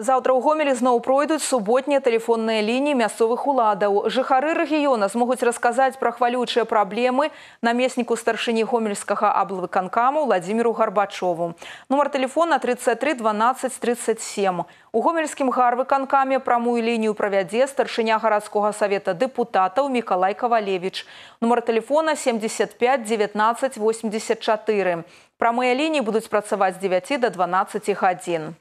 Заўтра ў гомелі зноў пройдуць суботнія тэлефонныя лініі мясцовых уладаў. Жыхары рэгіёна змогуць расказаць пра хвалючыя праблемы намесніку старшыні гомельскага аблвыканкаму Владзіміру Гарбачову. Нумар тэлефона 33 12 37. У гомельскім гарвыканкаме прамую лінію правядзе старшыня гарадскога савета дэпутатаў Мікалай Кавалевіч. Нумар тэлефона 75 19 84. Прамыя лініі будуць працаваць з 9 до 12 гадзін.